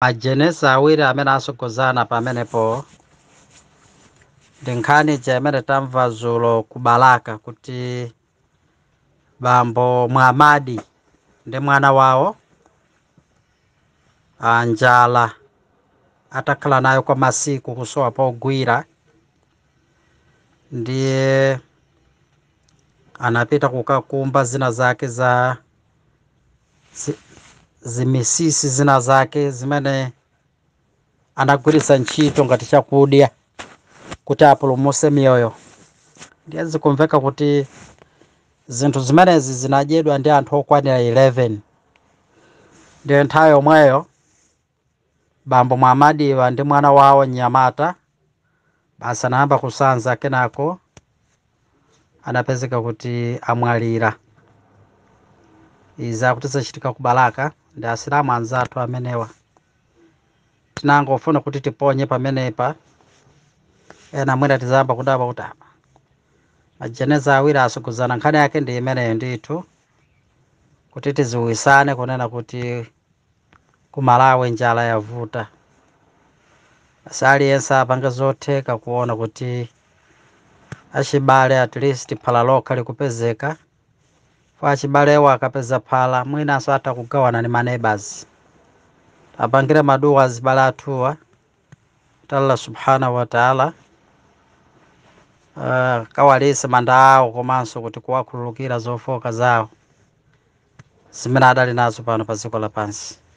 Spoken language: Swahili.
ajenesa wira amene asogozana pamenepo ndi nkhanice amene tamva zulo kubalaka kuti bambo mwamadi ndi mwana wawo anjala atakhala nayo kwa masiku kusowa pogwira ndiye anapita kukakumba zina zake za zimesisi zina zake zimene anagwiritsa ntchito ngati chakudya kuti apulumuse miyoyo ndiye zikumveka kuti zinthu zimenezi zinadyedwa ndi anthu okwanira 11 ndiye nthawi yomweyo bambo mwamadiwa ndi mwana wawo nyamata basi anayamba kusanza kenako anapezeka kuti amwalira izi akutizachitika kubalaka ndi asilamu anzathu amenewa tinango ufuna kuti tiponye pamenepa ena mwina tizamba kudaba kuti majeneza awiri asuguzana nkhani yake ndi imeneyo ndithu kuti tiziwisane kunena kuti ku njala yavuta asi aliyense apange zotheka kuona kuti achibale at least phala lokha likupezeka facibalewa akapeza phala mwinaso atakugawana ni maneighbors apangire maduwa zibala athuwa talla subhanahu wataala uh, ah, kawalise manda awo komanso kuti kuwakhululukira zofoka zawo zimene adali nazo pano pa dziko pansi